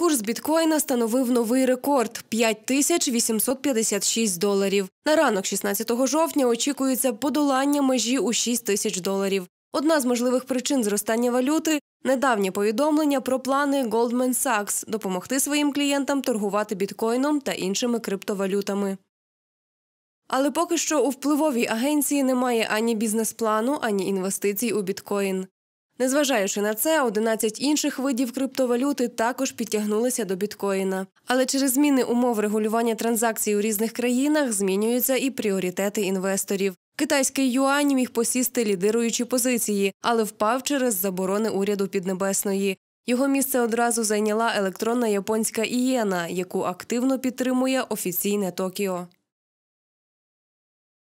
Курс біткоїна становив новий рекорд 5856 доларів. На ранок 16 жовтня очікується подолання межі у 6 тисяч доларів. Одна з можливих причин зростання валюти недавнє повідомлення про плани Goldman Sachs допомогти своїм клієнтам торгувати біткоїном та іншими криптовалютами. Але поки що у впливовій агенції немає ані бізнес-плану, ані інвестицій у біткоїн. Незважаючи на це, 11 інших видів криптовалюти також підтягнулися до біткоїна. Але через зміни умов регулювання транзакцій у різних країнах змінюються і пріоритети інвесторів. Китайський юань міг посісти лідируючі позиції, але впав через заборони уряду Піднебесної. Його місце одразу зайняла електронна японська ієна, яку активно підтримує офіційне Токіо.